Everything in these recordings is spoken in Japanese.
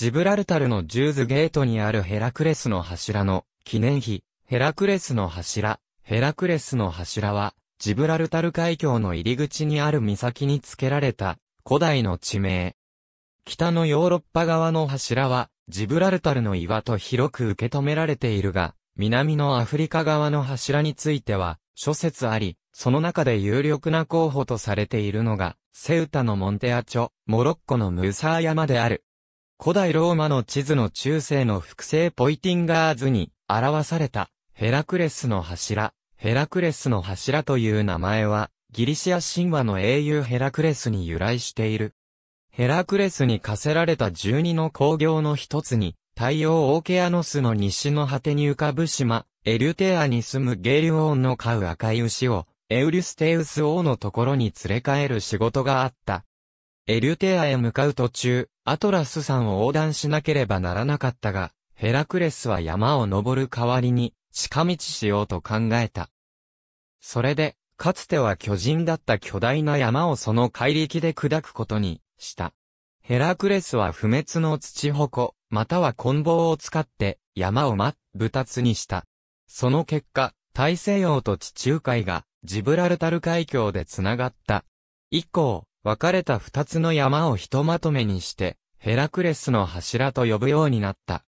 ジブラルタルのジューズゲートにあるヘラクレスの柱の記念碑、ヘラクレスの柱、ヘラクレスの柱は、ジブラルタル海峡の入り口にある岬に付けられた古代の地名。北のヨーロッパ側の柱は、ジブラルタルの岩と広く受け止められているが、南のアフリカ側の柱については、諸説あり、その中で有力な候補とされているのが、セウタのモンテアチョ、モロッコのムーサー山である。古代ローマの地図の中世の複製ポイティンガー図に表されたヘラクレスの柱、ヘラクレスの柱という名前はギリシア神話の英雄ヘラクレスに由来している。ヘラクレスに課せられた12の工業の一つに太陽オーケアノスの西の果てに浮かぶ島、エリュテアに住むゲリュオンの飼う赤い牛をエウリュステウス王のところに連れ帰る仕事があった。エリュテアへ向かう途中、アトラス山を横断しなければならなかったが、ヘラクレスは山を登る代わりに、近道しようと考えた。それで、かつては巨人だった巨大な山をその怪力で砕くことにした。ヘラクレスは不滅の土矛、または棍棒を使って山を真っ二つにした。その結果、大西洋と地中海がジブラルタル海峡で繋がった。以降、分かれた二つの山をひとまとめにして、ヘラクレスの柱と呼ぶようになった。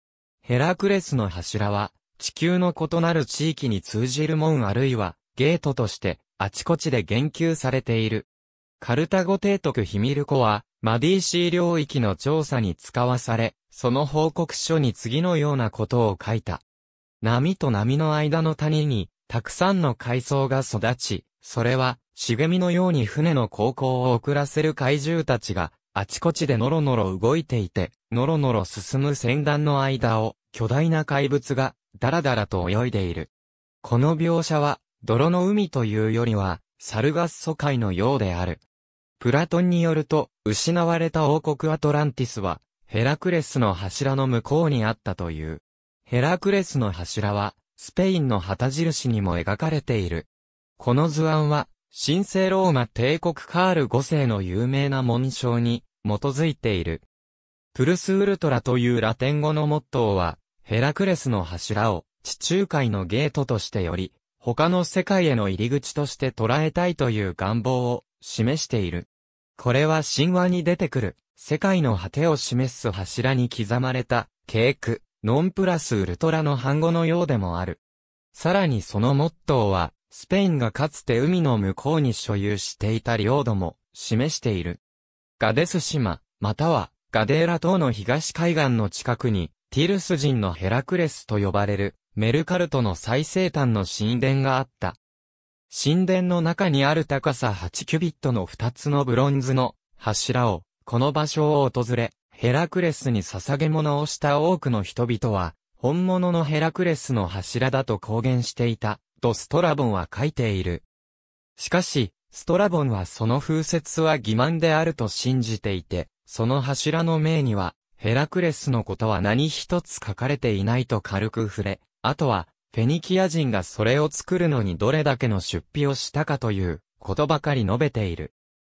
ヘラクレスの柱は、地球の異なる地域に通じる門あるいは、ゲートとして、あちこちで言及されている。カルタゴ提督ヒミルコは、マディーシー領域の調査に使わされ、その報告書に次のようなことを書いた。波と波の間の谷に、たくさんの海藻が育ち、それは、茂みのように船の航行を遅らせる怪獣たちが、あちこちでノロノロ動いていて、ノロノロ進む船団の間を、巨大な怪物が、ダラダラと泳いでいる。この描写は、泥の海というよりは、サルガッソ海のようである。プラトンによると、失われた王国アトランティスは、ヘラクレスの柱の向こうにあったという。ヘラクレスの柱は、スペインの旗印にも描かれている。この図案は、神聖ローマ帝国カール5世の有名な紋章に基づいている。プルスウルトラというラテン語のモットーは、ヘラクレスの柱を地中海のゲートとしてより、他の世界への入り口として捉えたいという願望を示している。これは神話に出てくる、世界の果てを示す柱に刻まれた、ケーク、ノンプラスウルトラの反語のようでもある。さらにそのモットーは、スペインがかつて海の向こうに所有していた領土も示している。ガデス島、またはガデーラ島の東海岸の近くに、ティルス人のヘラクレスと呼ばれるメルカルトの最西端の神殿があった。神殿の中にある高さ8キュビットの2つのブロンズの柱を、この場所を訪れ、ヘラクレスに捧げ物をした多くの人々は、本物のヘラクレスの柱だと公言していた。とストラボンは書いている。しかし、ストラボンはその風説は欺瞞であると信じていて、その柱の名には、ヘラクレスのことは何一つ書かれていないと軽く触れ、あとは、フェニキア人がそれを作るのにどれだけの出費をしたかということばかり述べている。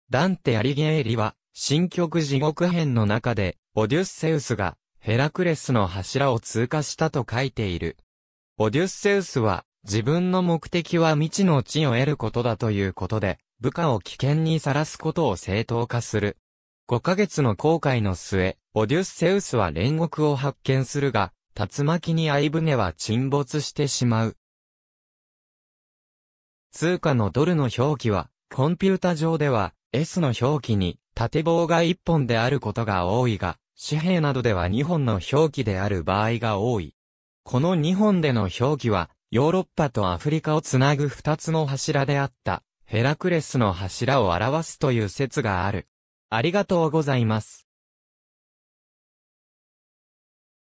ダンテ・アリゲーリは、新曲地獄編の中で、オデュッセウスがヘラクレスの柱を通過したと書いている。オデュッセウスは、自分の目的は未知の地を得ることだということで、部下を危険にさらすことを正当化する。5ヶ月の航海の末、オデュッセウスは煉獄を発見するが、竜巻に相船は沈没してしまう。通貨のドルの表記は、コンピュータ上では、S の表記に、縦棒が1本であることが多いが、紙幣などでは2本の表記である場合が多い。この2本での表記は、ヨーロッパとアフリカをつなぐ二つの柱であった、ヘラクレスの柱を表すという説がある。ありがとうございます。